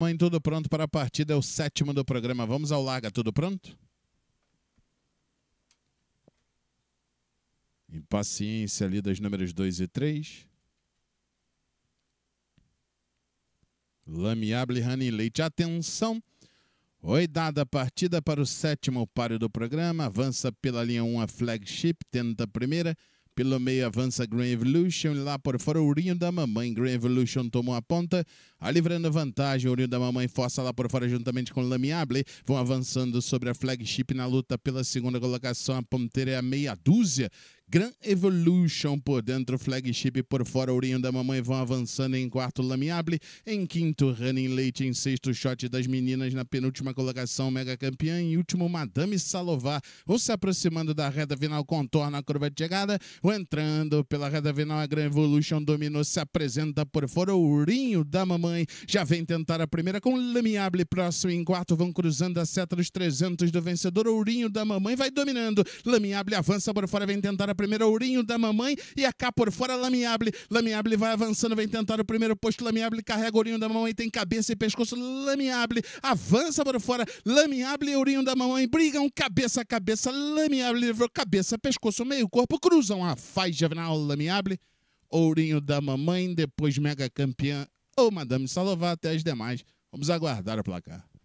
Mãe, tudo pronto para a partida, é o sétimo do programa. Vamos ao Larga, tudo pronto? Impaciência ali das números 2 e 3. lameable Honey Leite, atenção! Oi, dada a partida para o sétimo páreo do programa, avança pela linha 1 a flagship, tenta a primeira, pelo meio avança Green Evolution, lá por fora o Urinho da Mamãe. Green Evolution tomou a ponta, a livrando vantagem. O Urinho da Mamãe força lá por fora juntamente com Lamiable. Vão avançando sobre a flagship na luta pela segunda colocação. A ponteira é a meia dúzia Grand Evolution por dentro, Flagship por fora, Ourinho da Mamãe vão avançando em quarto, Lamiable. Em quinto, Running Leite. Em sexto, Shot das Meninas na penúltima colocação, Mega Campeã. Em último, Madame Salovar. Vão se aproximando da reta final, contorna a curva de chegada. Vão entrando pela reta final, a Grand Evolution dominou, se apresenta por fora, Ourinho da Mamãe. Já vem tentar a primeira com Lamiable próximo. Em quarto, vão cruzando a seta dos 300 do vencedor, Ourinho da Mamãe vai dominando. Lamiable avança por fora, vem tentar a primeiro ourinho da mamãe e a cá por fora Lamiable. Lamiable vai avançando, vem tentar o primeiro posto. Lamiable carrega o ourinho da mamãe, tem cabeça e pescoço. Lamiable avança por fora. Lamiable e ourinho da mamãe brigam cabeça a cabeça. Lamiable livrou cabeça, pescoço, meio corpo, cruzam a faixa final. Lamiable, ourinho da mamãe, depois mega campeã ou Madame Salová, até as demais. Vamos aguardar o placar.